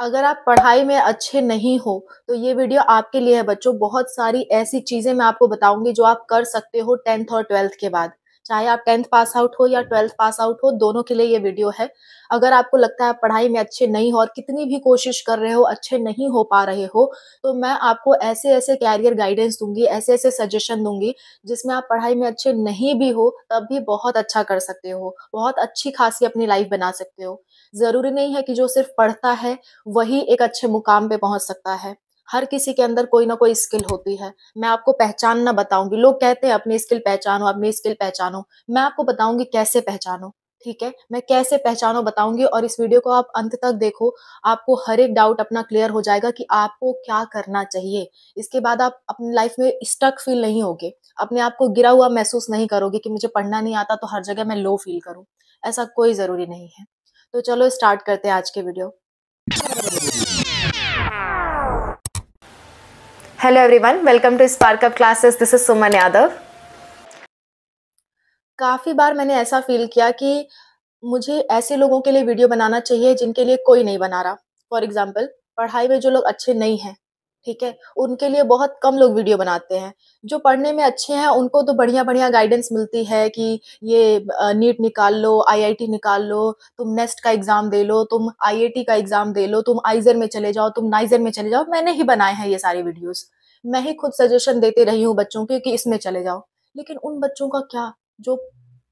अगर आप पढ़ाई में अच्छे नहीं हो तो ये वीडियो आपके लिए है बच्चों बहुत सारी ऐसी चीज़ें मैं आपको बताऊंगी जो आप कर सकते हो टेंथ और ट्वेल्थ के बाद चाहे आप टेंथ पास आउट हो या ट्वेल्थ पास आउट हो दोनों के लिए ये वीडियो है अगर आपको लगता है पढ़ाई में अच्छे नहीं हो और कितनी भी कोशिश कर रहे हो अच्छे नहीं हो पा रहे हो तो मैं आपको ऐसे ऐसे कैरियर गाइडेंस दूंगी ऐसे ऐसे सजेशन दूंगी जिसमें आप पढ़ाई में अच्छे नहीं भी हो तब भी बहुत अच्छा कर सकते हो बहुत अच्छी खासी अपनी लाइफ बना सकते हो जरूरी नहीं है कि जो सिर्फ पढ़ता है वही एक अच्छे मुकाम पे पहुंच सकता है हर किसी के अंदर कोई ना कोई स्किल होती है मैं आपको पहचानना बताऊंगी लोग कहते हैं अपनी स्किल पहचानो अपनी स्किल पहचानो मैं आपको बताऊंगी कैसे पहचानो ठीक है मैं कैसे पहचानो बताऊंगी और इस वीडियो को आप अंत तक देखो आपको हर एक डाउट अपना क्लियर हो जाएगा कि आपको क्या करना चाहिए इसके बाद आप अपनी लाइफ में स्टक फील नहीं होगे अपने आप को गिरा हुआ महसूस नहीं करोगे कि मुझे पढ़ना नहीं आता तो हर जगह मैं लो फील करूँ ऐसा कोई ज़रूरी नहीं है तो चलो स्टार्ट करते हैं आज के video hello everyone welcome to Spark Up classes this is Suman Yadav काफ़ी बार मैंने ऐसा फील किया कि मुझे ऐसे लोगों के लिए वीडियो बनाना चाहिए जिनके लिए कोई नहीं बना रहा फॉर एग्जाम्पल पढ़ाई में जो लोग अच्छे नहीं हैं ठीक है उनके लिए बहुत कम लोग वीडियो बनाते हैं जो पढ़ने में अच्छे हैं उनको तो बढ़िया बढ़िया गाइडेंस मिलती है कि ये नीट निकाल लो आईआईटी निकाल लो तुम नेस्ट का एग्ज़ाम दे लो तुम आईआईटी का एग्ज़ाम दे लो तुम आइजर में चले जाओ तुम नाइजर में चले जाओ मैंने ही बनाए हैं ये सारे वीडियोज़ मैं ही खुद सजेशन देते रही हूँ बच्चों के कि इसमें चले जाओ लेकिन उन बच्चों का क्या जो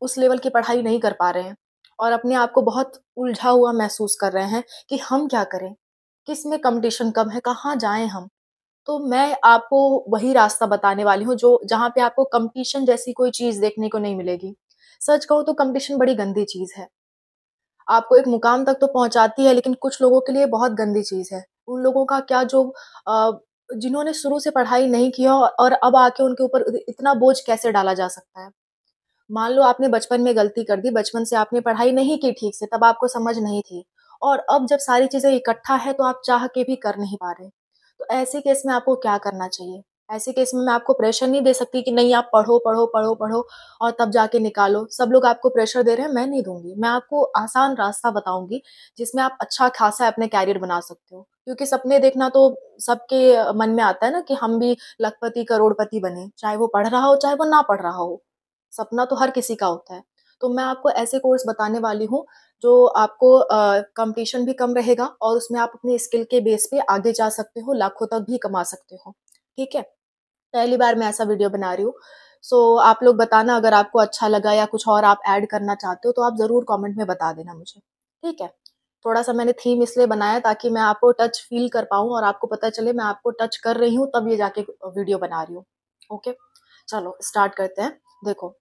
उस लेवल की पढ़ाई नहीं कर पा रहे हैं और अपने आप को बहुत उलझा हुआ महसूस कर रहे हैं कि हम क्या करें किस में कंपटीशन कम है कहाँ जाएं हम तो मैं आपको वही रास्ता बताने वाली हूँ जो जहाँ पे आपको कंपटीशन जैसी कोई चीज़ देखने को नहीं मिलेगी सच कहो तो कंपटीशन बड़ी गंदी चीज़ है आपको एक मुकाम तक तो पहुँचाती है लेकिन कुछ लोगों के लिए बहुत गंदी चीज़ है उन लोगों का क्या जो जिन्होंने शुरू से पढ़ाई नहीं की हो और अब आके उनके ऊपर इतना बोझ कैसे डाला जा सकता है मान लो आपने बचपन में गलती कर दी बचपन से आपने पढ़ाई नहीं की ठीक से तब आपको समझ नहीं थी और अब जब सारी चीज़ें इकट्ठा है तो आप चाह के भी कर नहीं पा रहे तो ऐसे केस में आपको क्या करना चाहिए ऐसे केस में मैं आपको प्रेशर नहीं दे सकती कि नहीं आप पढ़ो पढ़ो पढ़ो पढ़ो और तब जाके निकालो सब लोग आपको प्रेशर दे रहे हैं मैं नहीं दूंगी मैं आपको आसान रास्ता बताऊंगी जिसमें आप अच्छा खासा अपने कैरियर बना सकते हो क्योंकि सपने देखना तो सबके मन में आता है ना कि हम भी लखपति करोड़पति बने चाहे वो पढ़ रहा हो चाहे वो ना पढ़ रहा हो सपना तो हर किसी का होता है तो मैं आपको ऐसे कोर्स बताने वाली हूँ जो आपको कंपटीशन भी कम रहेगा और उसमें आप अपने स्किल के बेस पे आगे जा सकते हो लाखों तक भी कमा सकते हो ठीक है पहली बार मैं ऐसा वीडियो बना रही हूँ सो so, आप लोग बताना अगर आपको अच्छा लगा या कुछ और आप ऐड करना चाहते हो तो आप ज़रूर कमेंट में बता देना मुझे ठीक है थोड़ा सा मैंने थीम इसलिए बनाया ताकि मैं आपको टच फील कर पाऊँ और आपको पता चले मैं आपको टच कर रही हूँ तब ये जाके वीडियो बना रही हूँ ओके चलो स्टार्ट करते हैं देखो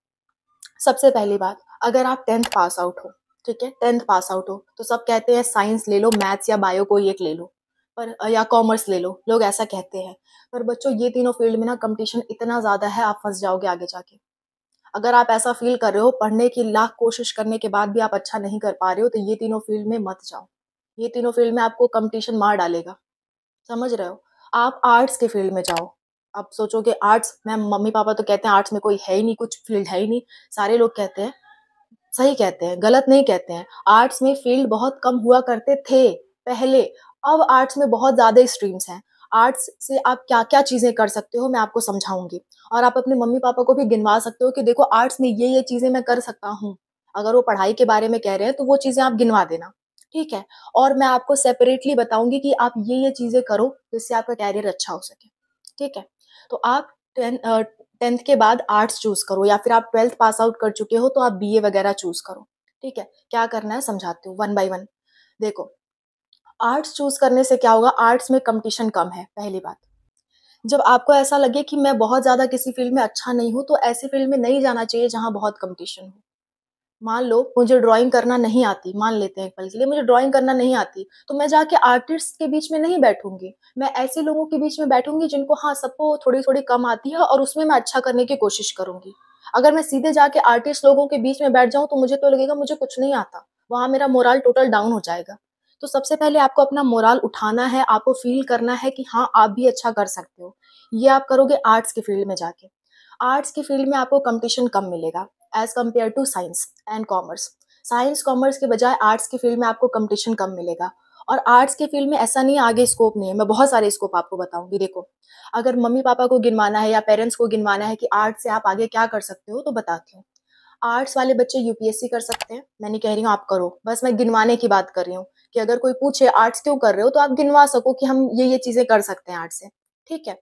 सबसे पहली बात अगर आप टेंथ पास आउट हो ठीक है टेंथ पास आउट हो तो सब कहते हैं साइंस ले लो मैथ्स या बायो कोई एक ले लो पर या कॉमर्स ले लो लोग ऐसा कहते हैं पर बच्चों ये तीनों फील्ड में ना कंपटीशन इतना ज़्यादा है आप फंस जाओगे आगे जाके अगर आप ऐसा फील कर रहे हो पढ़ने की लाख कोशिश करने के बाद भी आप अच्छा नहीं कर पा रहे हो तो ये तीनों फील्ड में मत जाओ ये तीनों फील्ड में आपको कंपटीशन मार डालेगा समझ रहे हो आप आर्ट्स के फील्ड में जाओ अब सोचो कि आर्ट्स मैम मम्मी पापा तो कहते हैं आर्ट्स में कोई है ही नहीं कुछ फील्ड है ही नहीं सारे लोग कहते हैं सही कहते हैं गलत नहीं कहते हैं आर्ट्स में फील्ड बहुत कम हुआ करते थे पहले अब आर्ट्स में बहुत ज़्यादा स्ट्रीम्स हैं आर्ट्स से आप क्या क्या चीज़ें कर सकते हो मैं आपको समझाऊंगी और आप अपने मम्मी पापा को भी गिनवा सकते हो कि देखो आर्ट्स में ये ये चीज़ें मैं कर सकता हूँ अगर वो पढ़ाई के बारे में कह रहे हैं तो वो चीज़ें आप गिनवा देना ठीक है और मैं आपको सेपरेटली बताऊंगी कि आप ये ये चीज़ें करो जिससे आपका कैरियर अच्छा हो सके ठीक है तो आप टें टेंथ के बाद आर्ट्स चूज करो या फिर आप ट्वेल्थ पास आउट कर चुके हो तो आप बीए वगैरह चूज करो ठीक है क्या करना है समझाती हूँ वन बाय वन देखो आर्ट्स चूज करने से क्या होगा आर्ट्स में कंपटीशन कम है पहली बात जब आपको ऐसा लगे कि मैं बहुत ज़्यादा किसी फील्ड में अच्छा नहीं हूँ तो ऐसी फील्ड में नहीं जाना चाहिए जहाँ बहुत कंपटीशन हो मान लो मुझे ड्राइंग करना नहीं आती मान लेते हैं एक पल के लिए मुझे ड्राइंग करना नहीं आती तो मैं जाके आर्टिस्ट के बीच में नहीं बैठूंगी मैं ऐसे लोगों के बीच में बैठूंगी जिनको हाँ सबको थोड़ी थोड़ी कम आती है और उसमें मैं अच्छा करने की कोशिश करूंगी अगर मैं सीधे जाके आर्टिस्ट लोगों के बीच में बैठ जाऊँ तो मुझे तो लगेगा मुझे कुछ नहीं आता वहाँ मेरा मोरल टोटल डाउन हो जाएगा तो सबसे पहले आपको अपना मोरल उठाना है आपको फील करना है कि हाँ आप भी अच्छा कर सकते हो ये आप करोगे आर्ट्स के फील्ड में जाके आर्ट्स की फील्ड में आपको कंपटीशन कम मिलेगा as compared to science and commerce science commerce के बजाय आर्ट्स की फील्ड में आपको कंपटीशन कम मिलेगा और आर्ट्स के फील्ड में ऐसा नहीं आगे स्कोप नहीं है मैं बहुत सारे स्कोप आपको बताऊंगी देखो अगर मम्मी पापा को गिनवाना है या पेरेंट्स को गिनवाना है कि आर्ट्स से आप आगे क्या कर सकते हो तो बताती हूँ आर्ट्स वाले बच्चे यूपीएससी कर सकते हैं मैं नहीं कह रही हूँ आप करो बस मैं गिनवाने की बात कर रही हूँ कि अगर कोई पूछे आर्ट्स क्यों कर रहे हो तो आप गिनवा सको कि हम ये ये चीज़ें कर सकते हैं आर्ट्स से ठीक है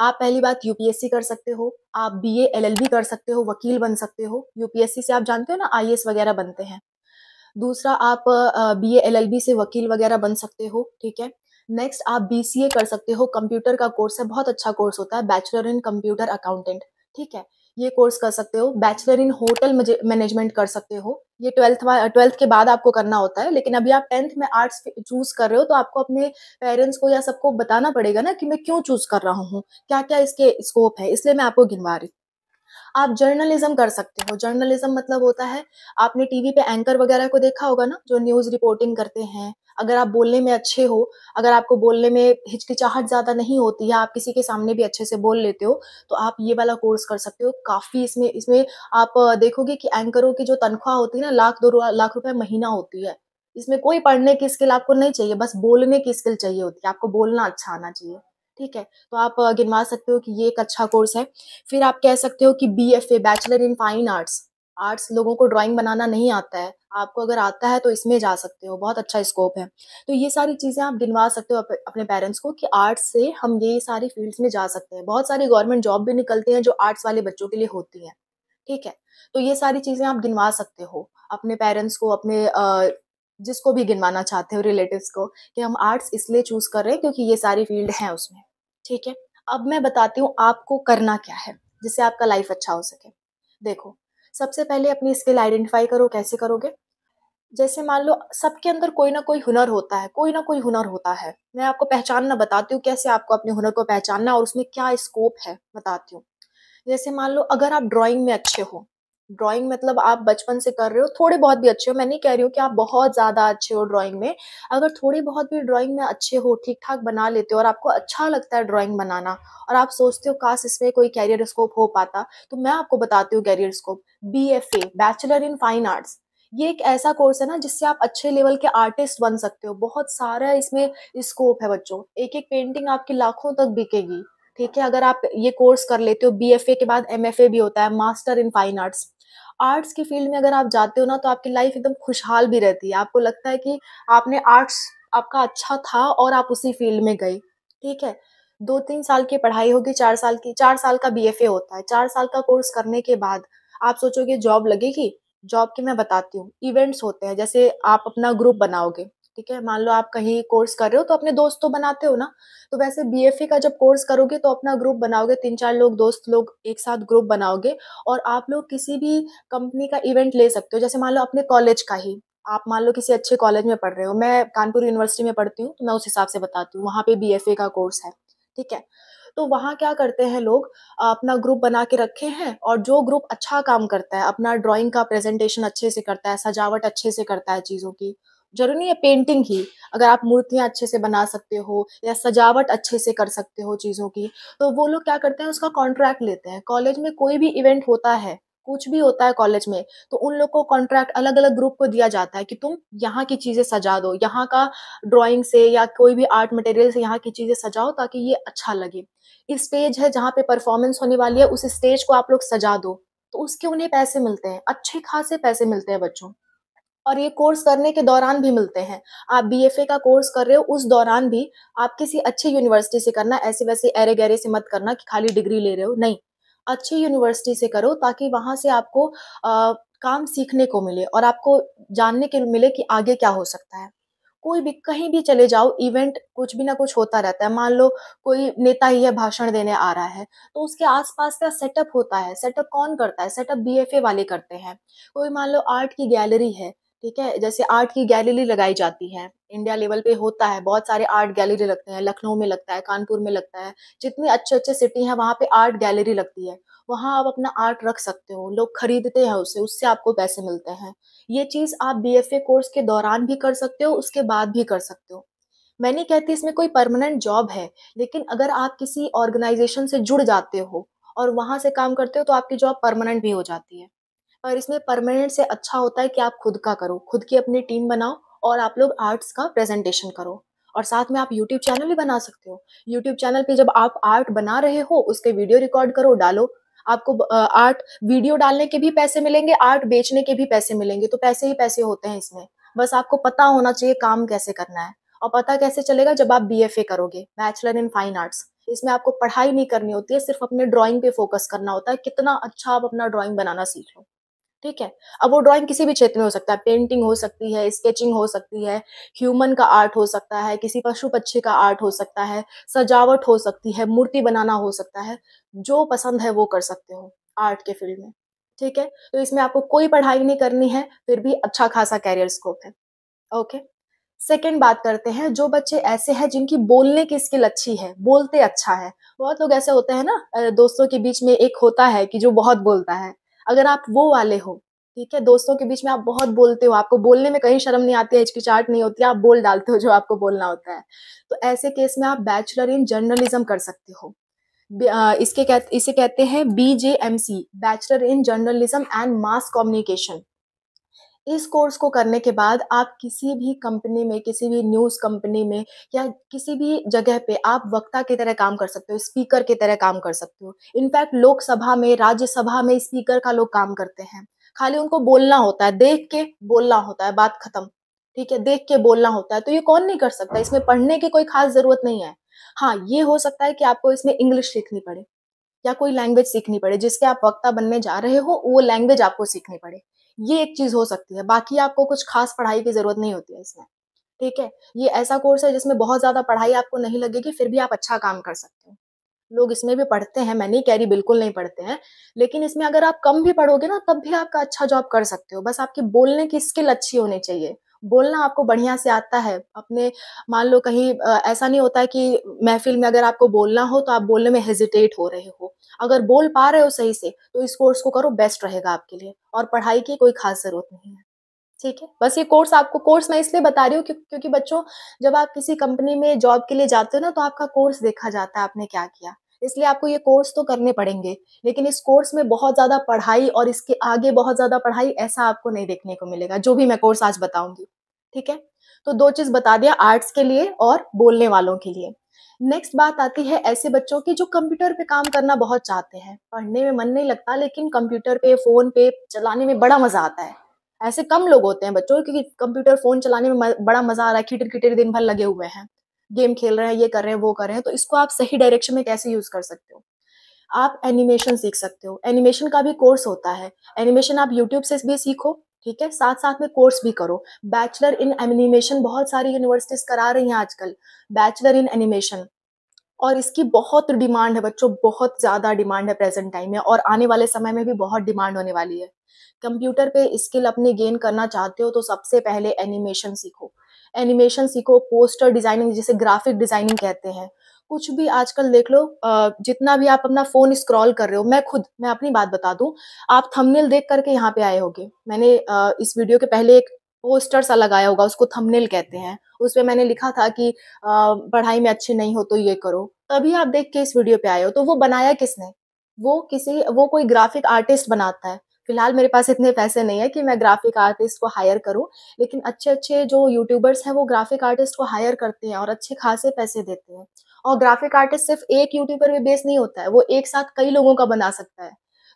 आप पहली बात यूपीएससी कर सकते हो आप बी एलएलबी कर सकते हो वकील बन सकते हो यूपीएससी से आप जानते हो ना आई वगैरह बनते हैं दूसरा आप बी एलएलबी से वकील वगैरह बन सकते हो ठीक है नेक्स्ट आप बीसीए कर सकते हो कंप्यूटर का कोर्स है बहुत अच्छा कोर्स होता है बैचलर इन कंप्यूटर अकाउंटेंट ठीक है ये कोर्स कर सकते हो बैचलर इन होटल मैनेजमेंट कर सकते हो ये ट्वेल्थ ट्वेल्थ के बाद आपको करना होता है लेकिन अभी आप टेंथ में आर्ट्स चूज कर रहे हो तो आपको अपने पेरेंट्स को या सबको बताना पड़ेगा ना कि मैं क्यों चूज कर रहा हूँ क्या क्या इसके स्कोप है इसलिए मैं आपको गिनवा रही आप जर्नलिज्म कर सकते हो जर्नलिज्म मतलब होता है आपने टीवी पे एंकर वगैरह को देखा होगा ना जो न्यूज रिपोर्टिंग करते हैं अगर आप बोलने में अच्छे हो अगर आपको बोलने में हिचकिचाहट ज़्यादा नहीं होती है आप किसी के सामने भी अच्छे से बोल लेते हो तो आप ये वाला कोर्स कर सकते हो काफ़ी इसमें इसमें आप देखोगे कि एंकरों की जो तनख्वाह होती है ना लाख दो लाख रुपए महीना होती है इसमें कोई पढ़ने की स्किल आपको नहीं चाहिए बस बोलने की स्किल चाहिए होती है आपको बोलना अच्छा आना चाहिए ठीक है तो आप गिनवा सकते हो कि ये एक अच्छा कोर्स है फिर आप कह सकते हो कि B F A bachelor in fine arts arts लोगों को ड्राइंग बनाना नहीं आता है आपको अगर आता है तो इसमें जा सकते हो बहुत अच्छा स्कोप है तो ये सारी चीज़ें आप गिनवा सकते हो अपने पेरेंट्स को कि आर्ट्स से हम ये सारी फील्ड्स में जा सकते हैं बहुत सारी गवर्नमेंट जॉब भी निकलते हैं जो आर्ट्स वाले बच्चों के लिए होती हैं ठीक है तो ये सारी चीज़ें आप गिनवा सकते हो अपने पेरेंट्स को अपने जिसको भी गिनवाना चाहते हो रिलेटिव्स को कि हम आर्ट्स इसलिए चूज कर रहे हैं क्योंकि ये सारी फील्ड है उसमें ठीक है अब मैं बताती हूँ आपको करना क्या है जिससे आपका लाइफ अच्छा हो सके देखो सबसे पहले अपनी स्किल आइडेंटिफाई करो कैसे करोगे जैसे मान लो सबके अंदर कोई ना कोई हुनर होता है कोई ना कोई हुनर होता है मैं आपको पहचानना बताती हूँ कैसे आपको अपने हुनर को पहचानना और उसमें क्या स्कोप है बताती हूँ जैसे मान लो अगर आप ड्राइंग में अच्छे हो ड्राइंग मतलब आप बचपन से कर रहे हो थोड़े बहुत भी अच्छे हो मैं नहीं कह रही हूँ कि आप बहुत ज़्यादा अच्छे हो ड्राइंग में अगर थोड़ी बहुत भी ड्राइंग में अच्छे हो ठीक ठाक बना लेते हो और आपको अच्छा लगता है ड्राइंग बनाना और आप सोचते हो काश इसमें कोई कैरियर स्कोप हो पाता तो मैं आपको बताती हूँ career scope B F A bachelor in fine arts ये एक ऐसा कोर्स है ना जिससे आप अच्छे लेवल के आर्टिस्ट बन सकते हो बहुत सारा इसमें स्कोप है बच्चों एक एक पेंटिंग आपकी लाखों तक बिकेगी ठीक है अगर आप ये कोर्स कर लेते हो बी के बाद एम भी होता है master in fine arts arts के फील्ड में अगर आप जाते हो ना तो आपकी लाइफ एकदम खुशहाल भी रहती है आपको लगता है कि आपने आर्ट्स आपका अच्छा था और आप उसी फील्ड में गए ठीक है दो तीन साल की पढ़ाई होगी चार साल की चार साल का बी होता है चार साल का कोर्स करने के बाद आप सोचोगे जॉब लगेगी जॉब की मैं बताती हूँ इवेंट्स होते हैं जैसे आप अपना ग्रुप बनाओगे ठीक है मान लो आप कहीं कोर्स कर रहे हो तो अपने दोस्त तो बनाते हो ना तो वैसे बी का जब कोर्स करोगे तो अपना ग्रुप बनाओगे तीन चार लोग दोस्त लोग एक साथ ग्रुप बनाओगे और आप लोग किसी भी कंपनी का इवेंट ले सकते हो जैसे मान लो अपने कॉलेज का ही आप मान लो किसी अच्छे कॉलेज में पढ़ रहे हो मैं कानपुर यूनिवर्सिटी में पढ़ती हूँ तो मैं उस हिसाब से बताती हूँ वहाँ पे बी का कोर्स है ठीक है तो वहाँ क्या करते हैं लोग अपना ग्रुप बना के रखे हैं और जो ग्रुप अच्छा काम करता है अपना ड्राइंग का प्रेजेंटेशन अच्छे से करता है सजावट अच्छे से करता है चीज़ों की जरूरी नहीं है पेंटिंग ही अगर आप मूर्तियां अच्छे से बना सकते हो या सजावट अच्छे से कर सकते हो चीज़ों की तो वो लोग क्या करते हैं उसका कॉन्ट्रैक्ट लेते हैं कॉलेज में कोई भी इवेंट होता है कुछ भी होता है कॉलेज में तो उन लोग को कॉन्ट्रैक्ट अलग अलग ग्रुप को दिया जाता है कि तुम यहाँ की चीज़ें सजा दो यहाँ का ड्राइंग से या कोई भी आर्ट मटेरियल से यहाँ की चीज़ें सजाओ ताकि ये अच्छा लगे इस स्टेज है जहाँ पे परफॉर्मेंस होने वाली है उस स्टेज को आप लोग सजा दो तो उसके उन्हें पैसे मिलते हैं अच्छे खासे पैसे मिलते हैं बच्चों और ये कोर्स करने के दौरान भी मिलते हैं आप बीएफए का कोर्स कर रहे हो उस दौरान भी आप किसी अच्छी यूनिवर्सिटी से करना ऐसे वैसे एरे गहरे से मत करना कि खाली डिग्री ले रहे हो नहीं अच्छी यूनिवर्सिटी से करो ताकि वहाँ से आपको आ, काम सीखने को मिले और आपको जानने के मिले कि आगे क्या हो सकता है कोई भी कहीं भी चले जाओ इवेंट कुछ भी ना कुछ होता रहता है मान लो कोई नेता ही है भाषण देने आ रहा है तो उसके आसपास का सेटअप होता है सेटअप कौन करता है सेटअप बीएफए वाले करते हैं कोई मान लो आर्ट की गैलरी है ठीक है जैसे आर्ट की गैलरी लगाई जाती है इंडिया लेवल पे होता है बहुत सारे आर्ट गैलरी लगते हैं लखनऊ में लगता है कानपुर में लगता है जितने अच्छे अच्छे सिटी हैं वहाँ पे आर्ट गैलरी लगती है वहाँ आप अपना आर्ट रख सकते हो लोग खरीदते हैं उसे उससे आपको पैसे मिलते हैं ये चीज़ आप बी कोर्स के दौरान भी कर सकते हो उसके बाद भी कर सकते हो मैं नहीं कहती इसमें कोई परमानेंट जॉब है लेकिन अगर आप किसी ऑर्गेनाइजेशन से जुड़ जाते हो और वहाँ से काम करते हो तो आपकी जॉब परमानेंट भी हो जाती है और इसमें परमानेंट से अच्छा होता है कि आप खुद का करो खुद की अपनी टीम बनाओ और आप लोग आर्ट्स का प्रेजेंटेशन करो और साथ में आप यूट्यूब चैनल भी बना सकते हो यूट्यूब चैनल पे जब आप आर्ट बना रहे हो उसके वीडियो रिकॉर्ड करो डालो आपको आर्ट वीडियो डालने के भी पैसे मिलेंगे आर्ट बेचने के भी पैसे मिलेंगे तो पैसे ही पैसे होते हैं इसमें बस आपको पता होना चाहिए काम कैसे करना है और पता कैसे चलेगा जब आप बी करोगे बैचलर इन फाइन आर्ट्स इसमें आपको पढ़ाई नहीं करनी होती है सिर्फ अपने ड्राइंग पे फोकस करना होता है कितना अच्छा आप अपना ड्राइंग बनाना सीख लो ठीक है अब वो ड्राइंग किसी भी क्षेत्र में हो सकता है पेंटिंग हो सकती है स्केचिंग हो सकती है ह्यूमन का आर्ट हो सकता है किसी पशु पक्षी का आर्ट हो सकता है सजावट हो सकती है मूर्ति बनाना हो सकता है जो पसंद है वो कर सकते हो आर्ट के फील्ड में ठीक है तो इसमें आपको कोई पढ़ाई नहीं करनी है फिर भी अच्छा खासा कैरियर स्कोप है ओके सेकेंड बात करते हैं जो बच्चे ऐसे हैं जिनकी बोलने की स्किल अच्छी है बोलते अच्छा है बहुत लोग ऐसे होते हैं ना दोस्तों के बीच में एक होता है कि जो बहुत बोलता है अगर आप वो वाले हो ठीक है दोस्तों के बीच में आप बहुत बोलते हो आपको बोलने में कहीं शर्म नहीं आती है हिचकिचाट नहीं होती आप बोल डालते हो जो आपको बोलना होता है तो ऐसे केस में आप बैचलर इन जर्नलिज्म कर सकते हो इसके कहते इसे कहते हैं B J M C bachelor in journalism and mass communication इस कोर्स को करने के बाद आप किसी भी कंपनी में किसी भी न्यूज़ कंपनी में या किसी भी जगह पे आप वक्ता की तरह काम कर सकते हो स्पीकर की तरह काम कर सकते हो इनफैक्ट लोकसभा में राज्यसभा में स्पीकर का लोग काम करते हैं खाली उनको बोलना होता है देख के बोलना होता है बात खत्म ठीक है देख के बोलना होता है तो ये कौन नहीं कर सकता इसमें पढ़ने की कोई खास जरूरत नहीं है हाँ ये हो सकता है कि आपको इसमें इंग्लिश सीखनी पड़े या कोई लैंग्वेज सीखनी पड़े जिसके आप वक्ता बनने जा रहे हो वो लैंग्वेज आपको सीखनी पड़े ये एक चीज हो सकती है बाकी आपको कुछ खास पढ़ाई की जरूरत नहीं होती है इसमें ठीक है ये ऐसा कोर्स है जिसमें बहुत ज्यादा पढ़ाई आपको नहीं लगेगी फिर भी आप अच्छा काम कर सकते हो लोग इसमें भी पढ़ते हैं मैं नहीं कह रही बिल्कुल नहीं पढ़ते हैं लेकिन इसमें अगर आप कम भी पढ़ोगे ना तब भी आपका अच्छा जॉब कर सकते हो बस आपकी बोलने की स्किल अच्छी होनी चाहिए बोलना आपको बढ़िया से आता है अपने मान लो कहीं ऐसा नहीं होता है कि महफिल में अगर आपको बोलना हो तो आप बोलने में हेजिटेट हो रहे हो अगर बोल पा रहे हो सही से तो इस कोर्स को करो बेस्ट रहेगा आपके लिए और पढ़ाई की कोई खास ज़रूरत नहीं है ठीक है बस ये कोर्स आपको कोर्स मैं इसलिए बता रही हूँ क्योंकि बच्चों जब आप किसी कंपनी में जॉब के लिए जाते हो ना तो आपका कोर्स देखा जाता है आपने क्या किया इसलिए आपको ये कोर्स तो करने पड़ेंगे लेकिन इस कोर्स में बहुत ज़्यादा पढ़ाई और इसके आगे बहुत ज़्यादा पढ़ाई ऐसा आपको नहीं देखने को मिलेगा जो भी मैं कोर्स आज बताऊंगी ठीक है तो दो चीज़ बता दिया आर्ट्स के लिए और बोलने वालों के लिए नेक्स्ट बात आती है ऐसे बच्चों की जो कंप्यूटर पे काम करना बहुत चाहते हैं पढ़ने में मन नहीं लगता लेकिन कंप्यूटर पे फोन पे चलाने में बड़ा मजा आता है ऐसे कम लोग होते हैं बच्चों क्योंकि कंप्यूटर फोन चलाने में बड़ा मजा आ रहा है खिटर खिटर दिन भर लगे हुए हैं गेम खेल रहे हैं ये कर रहे हैं वो कर रहे हैं तो इसको आप सही डायरेक्शन में कैसे यूज कर सकते हो आप एनिमेशन सीख सकते हो एनिमेशन का भी कोर्स होता है एनिमेशन आप यूट्यूब से भी सीखो ठीक है साथ साथ में कोर्स भी करो बैचलर इन एनिमेशन बहुत सारी यूनिवर्सिटीज करा रही हैं आजकल बैचलर इन एनिमेशन और इसकी बहुत डिमांड है बच्चों बहुत ज़्यादा डिमांड है प्रेजेंट टाइम में और आने वाले समय में भी बहुत डिमांड होने वाली है कंप्यूटर पे स्किल अपने गेन करना चाहते हो तो सबसे पहले एनिमेशन सीखो एनिमेशन सीखो पोस्टर डिजाइनिंग जिसे ग्राफिक डिजाइनिंग कहते हैं कुछ भी आजकल देख लो जितना भी आप अपना फोन स्क्रॉल कर रहे हो मैं खुद मैं अपनी बात बता दूं आप थंबनेल देख करके यहाँ पे आए होगे मैंने इस वीडियो के पहले एक पोस्टर सा लगाया होगा उसको थंबनेल कहते हैं उस पर मैंने लिखा था कि पढ़ाई में अच्छे नहीं हो तो ये करो तभी आप देख के इस वीडियो पे आए हो तो वो बनाया किसने वो किसी वो कोई ग्राफिक आर्टिस्ट बनाता है फिलहाल मेरे पास इतने पैसे नहीं है कि मैं ग्राफिक आर्टिस्ट को हायर करूँ लेकिन अच्छे अच्छे जो यूट्यूबर्स हैं वो ग्राफिक आर्टिस्ट को हायर करते हैं और अच्छे खासे पैसे देते हैं और ग्राफिक आर्टिस्ट सिर्फ एक यूट्यूबर पे बेस नहीं होता है वो एक साथ कई लोगों का बना सकता है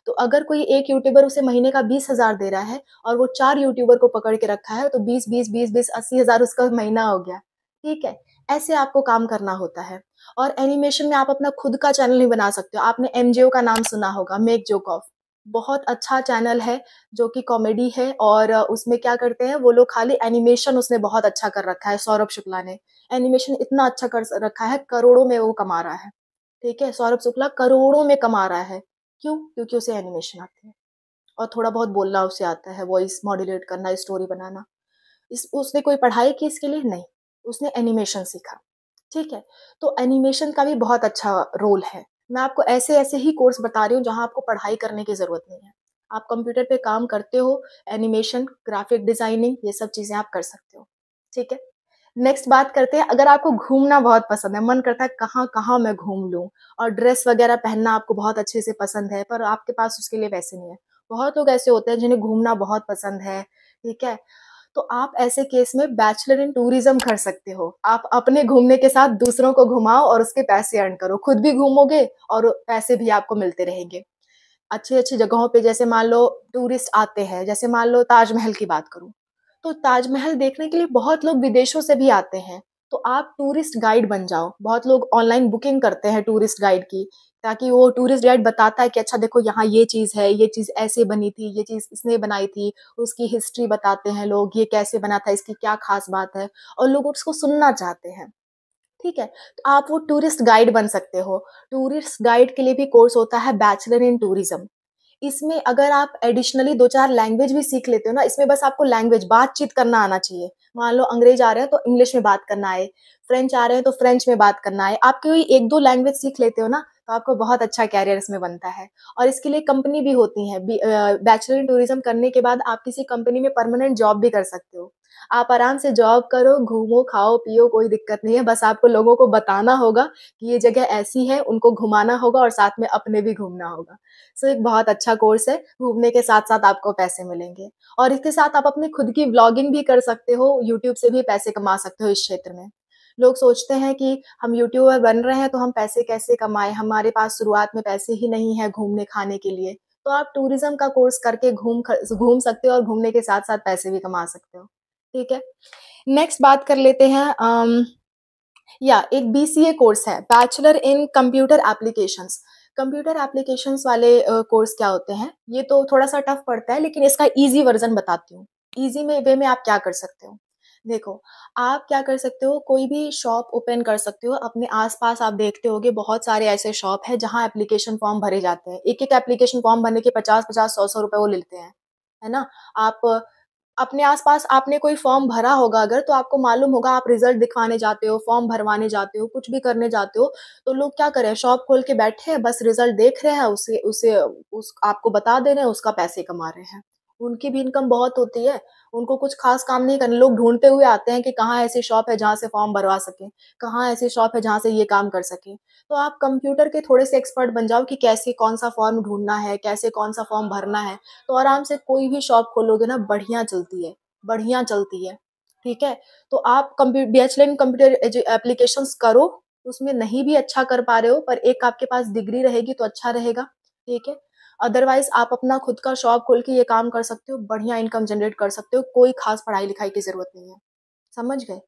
तो अगर कोई एक यूट्यूबर उसे महीने का बीस हजार दे रहा है और वो चार यूट्यूबर को पकड़ के रखा है तो बीस बीस बीस बीस अस्सी हजार उसका महीना हो गया ठीक है ऐसे आपको काम करना होता है और एनिमेशन में आप अपना खुद का चैनल नहीं बना सकते हो आपने एमजेओ का नाम सुना होगा मेक जोक ऑफ बहुत अच्छा चैनल है जो कि कॉमेडी है और उसमें क्या करते हैं वो लोग खाली एनिमेशन उसने बहुत अच्छा कर रखा है सौरभ शुक्ला ने एनिमेशन इतना अच्छा कर रखा है करोड़ों में वो कमा रहा है ठीक है सौरभ शुक्ला करोड़ों में कमा रहा है क्यों क्योंकि उसे एनिमेशन आती है और थोड़ा बहुत बोलना उसे आता है वॉइस मॉड्यूलेट करना स्टोरी बनाना इस उसने कोई पढ़ाई की इसके लिए नहीं उसने एनिमेशन सीखा ठीक है तो एनिमेशन का भी बहुत अच्छा रोल है मैं आपको ऐसे ऐसे ही कोर्स बता रही हूँ जहाँ आपको पढ़ाई करने की ज़रूरत नहीं है आप कंप्यूटर पे काम करते हो एनिमेशन ग्राफिक डिज़ाइनिंग ये सब चीज़ें आप कर सकते हो ठीक है नेक्स्ट बात करते हैं अगर आपको घूमना बहुत पसंद है मन करता है कहाँ कहाँ मैं घूम लूँ और ड्रेस वगैरह पहनना आपको बहुत अच्छे से पसंद है पर आपके पास उसके लिए वैसे नहीं है बहुत लोग ऐसे होते हैं जिन्हें घूमना बहुत पसंद है ठीक है तो आप ऐसे केस में बैचलर इन टूरिज्म कर सकते हो आप अपने घूमने के साथ दूसरों को घुमाओ और उसके पैसे अर्न करो खुद भी घूमोगे और पैसे भी आपको मिलते रहेंगे अच्छी अच्छी जगहों पे जैसे मान लो टूरिस्ट आते हैं जैसे मान लो ताजमहल की बात करूँ तो ताजमहल देखने के लिए बहुत लोग विदेशों से भी आते हैं तो आप टूरिस्ट गाइड बन जाओ बहुत लोग ऑनलाइन बुकिंग करते हैं टूरिस्ट गाइड की ताकि वो टूरिस्ट गाइड बताता है कि अच्छा देखो यहाँ ये चीज़ है ये चीज़ ऐसे बनी थी ये चीज़ इसने बनाई थी उसकी हिस्ट्री बताते हैं लोग ये कैसे बना था इसकी क्या खास बात है और लोग उसको सुनना चाहते हैं ठीक है तो आप वो टूरिस्ट गाइड बन सकते हो टूरिस्ट गाइड के लिए भी कोर्स होता है बैचलर इन टूरिज्म इसमें अगर आप एडिशनली दो चार लैंग्वेज भी सीख लेते हो ना इसमें बस आपको लैंग्वेज बातचीत करना आना चाहिए मान लो अंग्रेज आ रहे हैं तो इंग्लिश में बात करना है फ्रेंच आ रहे हैं तो फ्रेंच में बात करना है आप कोई एक दो लैंग्वेज सीख लेते हो ना तो आपको बहुत अच्छा कैरियर इसमें बनता है और इसके लिए कंपनी भी होती है बैचलर इन टूरिज्म करने के बाद आप किसी कंपनी में परमानेंट जॉब भी कर सकते हो आप आराम से जॉब करो घूमो खाओ पियो कोई दिक्कत नहीं है बस आपको लोगों को बताना होगा कि ये जगह ऐसी है उनको घुमाना होगा और साथ में अपने भी घूमना होगा सो एक बहुत अच्छा कोर्स है घूमने के साथ साथ आपको पैसे मिलेंगे और इसके साथ आप अपनी खुद की ब्लॉगिंग भी कर सकते हो यूट्यूब से भी पैसे कमा सकते हो इस क्षेत्र में लोग सोचते हैं कि हम यूट्यूबर बन रहे हैं तो हम पैसे कैसे कमाएं हमारे पास शुरुआत में पैसे ही नहीं है घूमने खाने के लिए तो आप टूरिज्म का कोर्स करके घूम घूम सकते हो और घूमने के साथ साथ पैसे भी कमा सकते हो ठीक है नेक्स्ट बात कर लेते हैं आम, या एक बीसीए कोर्स है bachelor in computer applications computer applications वाले कोर्स क्या होते हैं ये तो थोड़ा सा टफ पड़ता है लेकिन इसका इजी वर्जन बताती हूँ ईजी में वे में आप क्या कर सकते हो देखो आप क्या कर सकते हो कोई भी शॉप ओपन कर सकते हो अपने आसपास आप देखते होगे बहुत सारे ऐसे शॉप है जहां एप्लीकेशन फॉर्म भरे जाते हैं एक एक एप्लीकेशन फॉर्म भरने के पचास पचास सौ सौ रुपए वो लेते हैं है ना आप अपने आसपास आपने कोई फॉर्म भरा होगा अगर तो आपको मालूम होगा आप रिजल्ट दिखवाने जाते हो फॉर्म भरवाने जाते हो कुछ भी करने जाते हो तो लोग क्या करें शॉप खोल के बैठे हैं बस रिजल्ट देख रहे हैं उसे उसे उस आपको बता दे रहे हैं उसका पैसे कमा रहे हैं उनकी भी इनकम बहुत होती है उनको कुछ खास काम नहीं करना लोग ढूंढते हुए आते हैं कि कहाँ ऐसी शॉप है जहाँ से फॉर्म भरवा सकें कहाँ ऐसी शॉप है जहाँ से ये काम कर सकें तो आप कंप्यूटर के थोड़े से एक्सपर्ट बन जाओ कि कैसे कौन सा फॉर्म ढूंढना है कैसे कौन सा फॉर्म भरना है तो आराम से कोई भी शॉप खोलोगे ना बढ़िया चलती है बढ़िया चलती है ठीक है तो आप कंप्यू बी एच कंप्यूटर एप्लीकेशन करो उसमें नहीं भी अच्छा कर पा रहे हो पर एक आपके पास डिग्री रहेगी तो अच्छा रहेगा ठीक है अदरवाइज आप अपना खुद का शॉप खोल के ये काम कर सकते हो बढ़िया इनकम जनरेट कर सकते हो कोई खास पढ़ाई लिखाई की ज़रूरत नहीं है समझ गए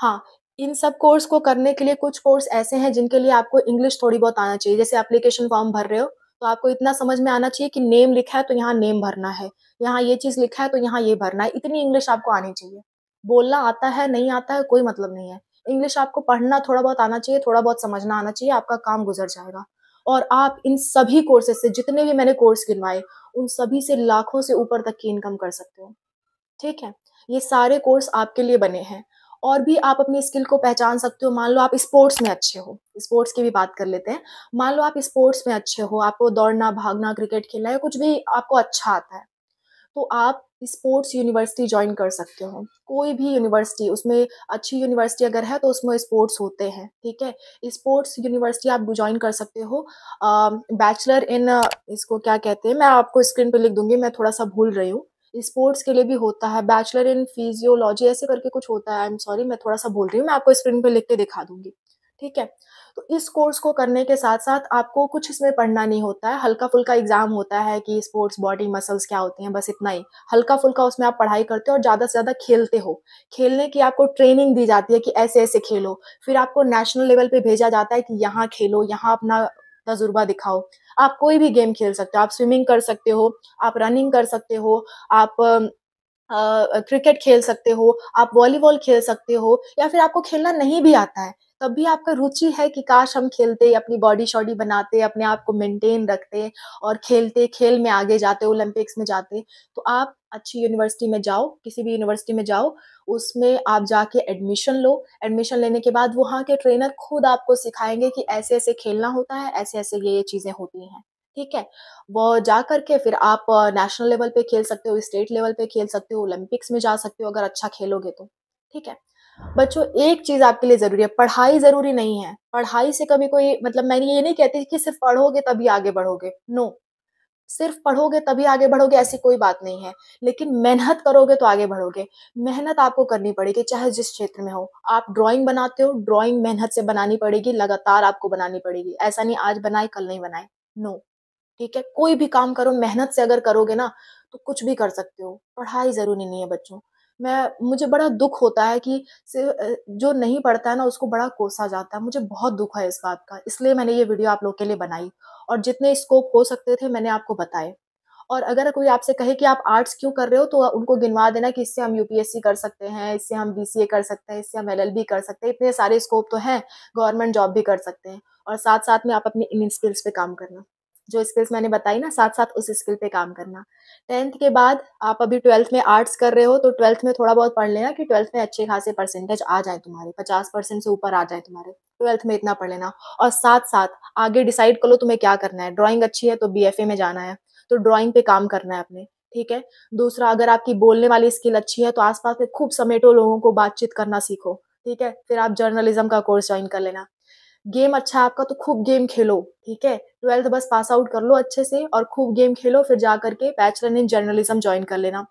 हाँ इन सब कोर्स को करने के लिए कुछ कोर्स ऐसे हैं जिनके लिए आपको इंग्लिश थोड़ी बहुत आना चाहिए जैसे एप्लीकेशन फॉर्म भर रहे हो तो आपको इतना समझ में आना चाहिए कि नेम लिखा है तो यहाँ नेम भरना है यहाँ ये चीज़ लिखा है तो यहाँ ये भरना है इतनी इंग्लिश आपको आनी चाहिए बोलना आता है नहीं आता है कोई मतलब नहीं है इंग्लिश आपको पढ़ना थोड़ा बहुत आना चाहिए थोड़ा बहुत समझना आना चाहिए आपका काम गुजर जाएगा और आप इन सभी कोर्सेज से जितने भी मैंने कोर्स गिनवाए उन सभी से लाखों से ऊपर तक की इनकम कर सकते हो ठीक है ये सारे कोर्स आपके लिए बने हैं और भी आप अपनी स्किल को पहचान सकते हो मान लो आप स्पोर्ट्स में अच्छे हो स्पोर्ट्स की भी बात कर लेते हैं मान लो आप स्पोर्ट्स में अच्छे हो आपको दौड़ना भागना क्रिकेट खेलना या कुछ भी आपको अच्छा आता है तो आप स्पोर्ट्स यूनिवर्सिटी ज्वाइन कर सकते हो कोई भी यूनिवर्सिटी उसमें अच्छी यूनिवर्सिटी अगर है तो उसमें स्पोर्ट्स होते हैं ठीक है स्पोर्ट्स यूनिवर्सिटी आप ज्वाइन कर सकते हो बैचलर इन इसको क्या कहते हैं मैं आपको स्क्रीन पे लिख दूंगी मैं थोड़ा सा भूल रही हूँ स्पोर्ट्स के लिए भी होता है बैचलर इन फिजियोलॉजी ऐसे करके कुछ होता है आई एम सॉरी मैं थोड़ा सा बोल रही हूँ मैं आपको स्क्रीन पर लिख के दिखा दूंगी ठीक है तो इस कोर्स को करने के साथ साथ आपको कुछ इसमें पढ़ना नहीं होता है हल्का फुल्का एग्जाम होता है कि स्पोर्ट्स बॉडी मसल्स क्या होते हैं बस इतना ही हल्का फुल्का उसमें आप पढ़ाई करते हो और ज़्यादा से ज़्यादा खेलते हो खेलने की आपको ट्रेनिंग दी जाती है कि ऐसे ऐसे खेलो फिर आपको नेशनल लेवल पर भेजा जाता है कि यहाँ खेलो यहाँ अपना तजुर्बा दिखाओ आप कोई भी गेम खेल सकते हो आप स्विमिंग कर सकते हो आप रनिंग कर सकते हो आप क्रिकेट खेल सकते हो आप वॉलीबॉल खेल सकते हो या फिर आपको खेलना नहीं भी आता है तब भी आपका रुचि है कि काश हम खेलते अपनी बॉडी शॉडी बनाते अपने आप को मेंटेन रखते और खेलते खेल में आगे जाते ओलंपिक्स में जाते तो आप अच्छी यूनिवर्सिटी में जाओ किसी भी यूनिवर्सिटी में जाओ उसमें आप जाके एडमिशन लो एडमिशन लेने के बाद वहाँ के ट्रेनर खुद आपको सिखाएंगे कि ऐसे ऐसे खेलना होता है ऐसे ऐसे ये ये चीज़ें होती हैं ठीक है वो जा करके फिर आप नेशनल लेवल पे खेल सकते हो स्टेट लेवल पे खेल सकते हो ओलंपिक्स में जा सकते हो अगर अच्छा खेलोगे तो ठीक है बच्चों एक चीज आपके लिए जरूरी है पढ़ाई जरूरी नहीं है पढ़ाई से कभी कोई मतलब मैंने ये नहीं कहती कि सिर्फ पढ़ोगे तभी आगे बढ़ोगे नो सिर्फ पढ़ोगे तभी आगे बढ़ोगे ऐसी कोई बात नहीं है लेकिन मेहनत करोगे तो आगे बढ़ोगे मेहनत आपको करनी पड़ेगी चाहे जिस क्षेत्र में हो आप ड्राइंग बनाते हो ड्राइंग मेहनत से बनानी पड़ेगी लगातार आपको बनानी पड़ेगी ऐसा नहीं आज बनाए कल नहीं बनाए नो ठीक है कोई भी काम करो मेहनत से अगर करोगे ना तो कुछ भी कर सकते हो पढ़ाई जरूरी नहीं है बच्चों मैं मुझे बड़ा दुख होता है कि जो नहीं पढ़ता है ना उसको बड़ा कोसा जाता है मुझे बहुत दुख है इस बात का इसलिए मैंने ये वीडियो आप लोग के लिए बनाई और जितने स्कोप हो सकते थे मैंने आपको बताए और अगर कोई आपसे कहे कि आप आर्ट्स क्यों कर रहे हो तो उनको गिनवा देना कि इससे हम यूपीएससी कर सकते हैं इससे हम बीसीए कर सकते हैं इससे हम एल कर सकते हैं इतने सारे स्कोप तो हैं गवर्नमेंट जॉब भी कर सकते हैं और साथ साथ में आप अपनी इन स्किल्स पे काम करना जो स्किल्स मैंने बताई ना साथ साथ उस स्किल पे काम करना टेंथ के बाद आप अभी ट्वेल्थ में आर्ट्स कर रहे हो तो ट्वेल्थ में थोड़ा बहुत पढ़ लेना कि ट्वेल्थ में अच्छे खासे परसेंटेज आ जाए तुम्हारे पचास परसेंट से ऊपर आ जाए तुम्हारे ट्वेल्थ में इतना पढ़ लेना और साथ साथ आगे डिसाइड कर लो तुम्हें क्या करना है ड्रॉइंग अच्छी है तो बी में जाना है तो ड्रॉइंग पे काम करना है अपने ठीक है दूसरा अगर आपकी बोलने वाली स्किल अच्छी है तो आसपास में खूब समेटो लोगों को बातचीत करना सीखो ठीक है फिर आप जर्नलिज्म का कोर्स ज्वाइन कर लेना गेम अच्छा है आपका तो खूब गेम खेलो ठीक है ट्वेल्थ बस पास आउट कर लो अच्छे से और खूब गेम खेलो फिर जा करके बैचलर इन जर्नलिज्म ज्वाइन कर लेना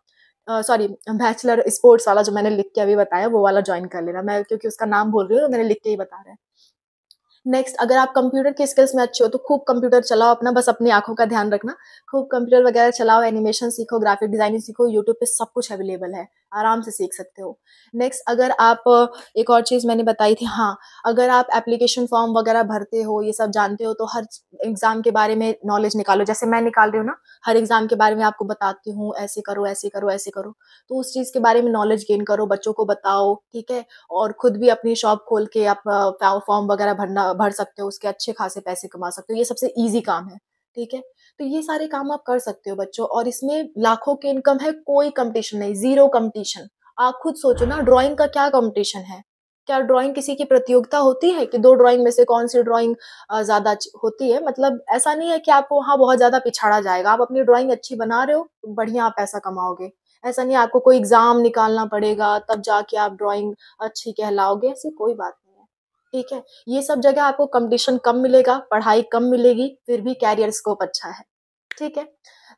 सॉरी बैचलर स्पोर्ट्स वाला जो मैंने लिख के अभी बताया वो वाला ज्वाइन कर लेना मैं क्योंकि उसका नाम बोल रही हूँ तो मैंने लिख के ही बता रहा है नेक्स्ट अगर आप कंप्यूटर के स्किल्स में अच्छे हो तो खूब कंप्यूटर चलाओ अपना बस अपनी आंखों का ध्यान रखना खूब कंप्यूटर वगैरह चलाओ एनिमेशन सीखो ग्राफिक डिजाइनिंग सीखो यूट्यूब पे सब कुछ अवेलेबल है आराम से सीख सकते हो नेक्स्ट अगर आप एक और चीज़ मैंने बताई थी हाँ अगर आप एप्लीकेशन फॉर्म वगैरह भरते हो ये सब जानते हो तो हर एग्ज़ाम के बारे में नॉलेज निकालो जैसे मैं निकाल रही हूँ ना हर एग्ज़ाम के बारे में आपको बताती हूँ ऐसे करो ऐसे करो ऐसे करो तो उस चीज़ के बारे में नॉलेज गेन करो बच्चों को बताओ ठीक है और ख़ुद भी अपनी शॉप खोल के आप फॉर्म वगैरह भरना भर सकते हो उसके अच्छे खासे पैसे कमा सकते हो ये सबसे ईजी काम है ठीक है तो ये सारे काम आप कर सकते हो बच्चों और इसमें लाखों की इनकम है कोई कंपटीशन नहीं जीरो कंपटीशन आप खुद सोचो ना ड्राइंग का क्या कंपटीशन है क्या ड्राइंग किसी की प्रतियोगिता होती है कि दो ड्राइंग में से कौन सी ड्राइंग ज्यादा होती है मतलब ऐसा नहीं है कि आपको वहाँ बहुत ज्यादा पिछाड़ा जाएगा आप अपनी ड्राइंग अच्छी बना रहे हो तो बढ़िया आप पैसा कमाओगे ऐसा नहीं आपको कोई एग्जाम निकालना पड़ेगा तब जाके आप ड्राइंग अच्छी कहलाओगे ऐसी कोई बात ठीक है ये सब जगह आपको कंपटीशन कम मिलेगा पढ़ाई कम मिलेगी फिर भी कैरियर स्कोप अच्छा है ठीक है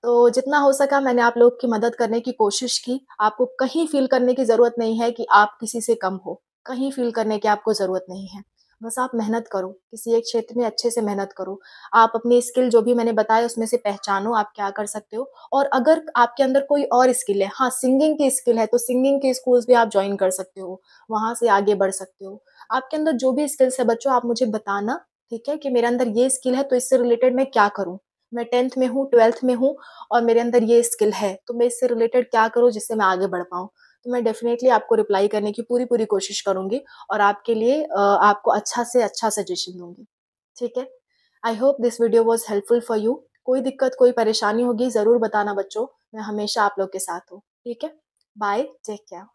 तो जितना हो सका मैंने आप लोग की मदद करने की कोशिश की आपको कहीं फील करने की ज़रूरत नहीं है कि आप किसी से कम हो कहीं फील करने की आपको ज़रूरत नहीं है बस आप मेहनत करो किसी एक क्षेत्र में अच्छे से मेहनत करो आप अपनी स्किल जो भी मैंने बताया उसमें से पहचानो आप क्या कर सकते हो और अगर आपके अंदर कोई और स्किल है हाँ सिंगिंग की स्किल है तो सिंगिंग के स्कूल्स भी आप ज्वाइन कर सकते हो वहाँ से आगे बढ़ सकते हो आपके अंदर जो भी स्किल्स है बच्चों आप मुझे बताना ठीक है कि मेरे अंदर ये स्किल है तो इससे रिलेटेड मैं क्या करूँ मैं टेंथ में हूँ ट्वेल्थ में हूँ और मेरे अंदर ये स्किल है तो मैं इससे रिलेटेड क्या करूँ जिससे मैं आगे बढ़ पाऊँ तो मैं डेफिनेटली आपको रिप्लाई करने की पूरी पूरी कोशिश करूंगी और आपके लिए आपको अच्छा से अच्छा सजेशन दूंगी ठीक है I hope this video was helpful for you कोई दिक्कत कोई परेशानी होगी ज़रूर बताना बच्चों मैं हमेशा आप लोग के साथ हूँ ठीक है बाय टेक केयर